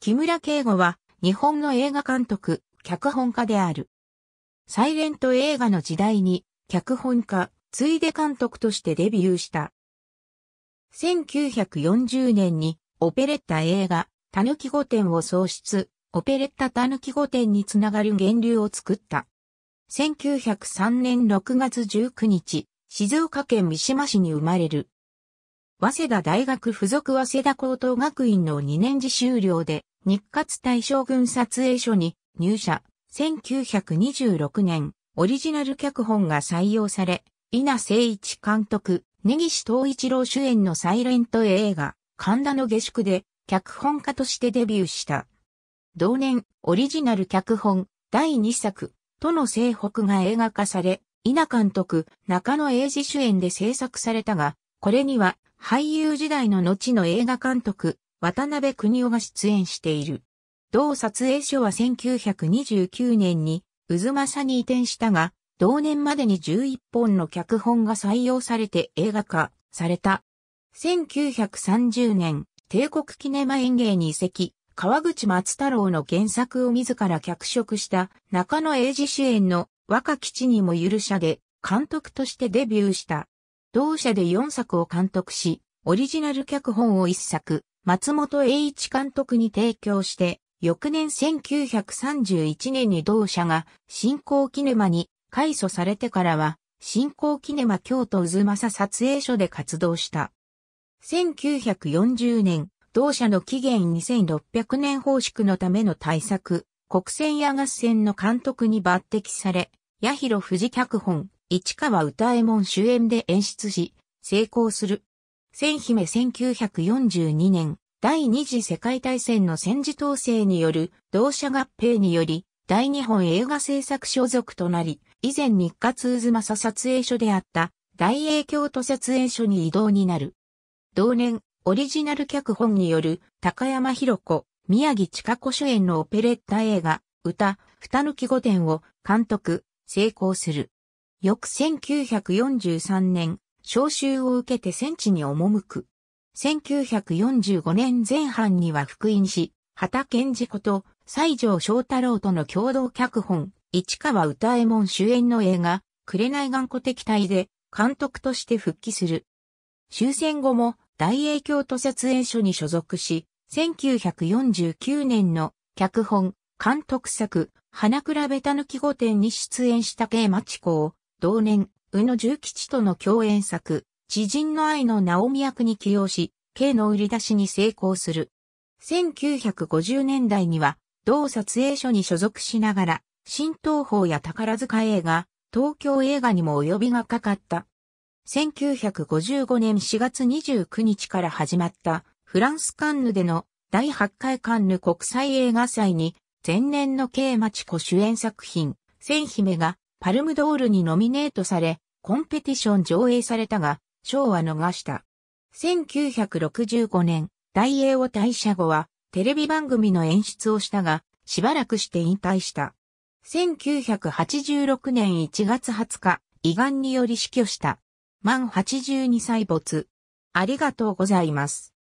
木村敬吾は日本の映画監督、脚本家である。サイレント映画の時代に脚本家、ついで監督としてデビューした。1940年にオペレッタ映画、たぬき御殿を創出、オペレッタたぬき御殿につながる源流を作った。1903年6月19日、静岡県三島市に生まれる。早稲田大学附属早稲田高等学院の2年次修了で、日活大将軍撮影所に入社。1926年、オリジナル脚本が採用され、稲誠一監督、根岸東一郎主演のサイレント映画、神田の下宿で、脚本家としてデビューした。同年、オリジナル脚本、第2作、との西北が映画化され、稲監督、中野英二主演で制作されたが、これには俳優時代の後の映画監督、渡辺邦夫が出演している。同撮影所は1929年に、渦政に移転したが、同年までに11本の脚本が採用されて映画化された。1930年、帝国記念マ園芸に移籍、川口松太郎の原作を自ら脚色した中野英二主演の若吉にも許者で監督としてデビューした。同社で4作を監督し、オリジナル脚本を1作、松本栄一監督に提供して、翌年1931年に同社が新興キネマに改組されてからは、新興キネマ京都渦政撮影所で活動した。1940年、同社の期限2600年方式のための対策、国戦や合戦の監督に抜擢され、八広富士脚本、市川歌右衛門主演で演出し、成功する。千姫1942年、第二次世界大戦の戦時統制による同社合併により、大日本映画制作所属となり、以前日活渦政撮影所であった大英京都撮影所に移動になる。同年、オリジナル脚本による高山博子、宮城千佳子主演のオペレッタ映画、歌、二抜き御殿を監督、成功する。翌1943年、召集を受けて戦地に赴く。1945年前半には福音し、畑健二こと、西条翔太郎との共同脚本、市川歌右衛門主演の映画、紅頑固敵隊で、監督として復帰する。終戦後も、大英京都設営所に所属し、1949年の脚本、監督作、花比べたぬき御殿に出演した慶町子を、同年、宇野重吉との共演作、知人の愛のナオミ役に起用し、K の売り出しに成功する。1950年代には、同撮影所に所属しながら、新東宝や宝塚映画、東京映画にも及びがかかった。1955年4月29日から始まったフランスカンヌでの第8回カンヌ国際映画祭に前年の K 町子主演作品、千姫がパルムドールにノミネートされ、コンペティション上映されたが、賞は逃した。1965年、大英を退社後は、テレビ番組の演出をしたが、しばらくして引退した。1986年1月20日、胃がんにより死去した。満82歳没。ありがとうございます。